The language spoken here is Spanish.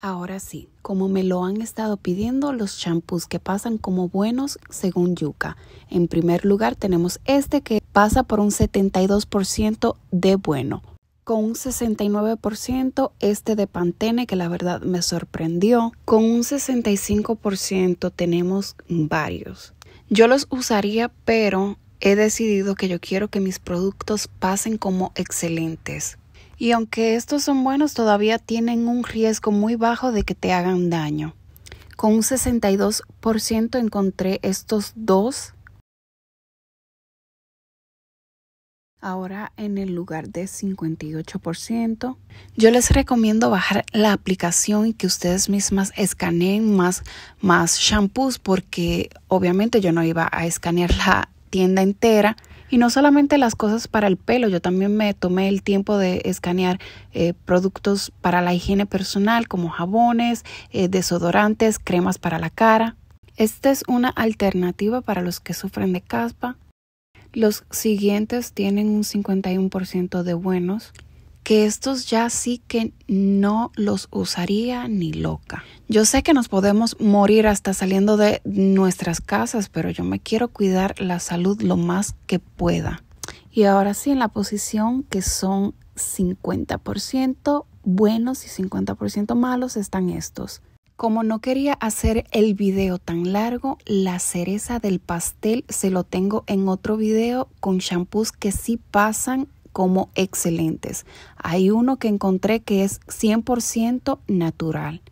Ahora sí, como me lo han estado pidiendo, los champús que pasan como buenos según Yuka. En primer lugar tenemos este que pasa por un 72% de bueno. Con un 69% este de Pantene que la verdad me sorprendió. Con un 65% tenemos varios. Yo los usaría pero he decidido que yo quiero que mis productos pasen como excelentes y aunque estos son buenos todavía tienen un riesgo muy bajo de que te hagan daño. Con un 62% encontré estos dos. Ahora en el lugar de 58%, yo les recomiendo bajar la aplicación y que ustedes mismas escaneen más, más shampoos porque obviamente yo no iba a escanear la tienda entera y no solamente las cosas para el pelo, yo también me tomé el tiempo de escanear eh, productos para la higiene personal como jabones, eh, desodorantes, cremas para la cara. Esta es una alternativa para los que sufren de caspa. Los siguientes tienen un 51% de buenos que estos ya sí que no los usaría ni loca. Yo sé que nos podemos morir hasta saliendo de nuestras casas, pero yo me quiero cuidar la salud lo más que pueda. Y ahora sí, en la posición que son 50% buenos y 50% malos están estos. Como no quería hacer el video tan largo, la cereza del pastel se lo tengo en otro video con shampoos que sí pasan como excelentes. Hay uno que encontré que es 100% natural.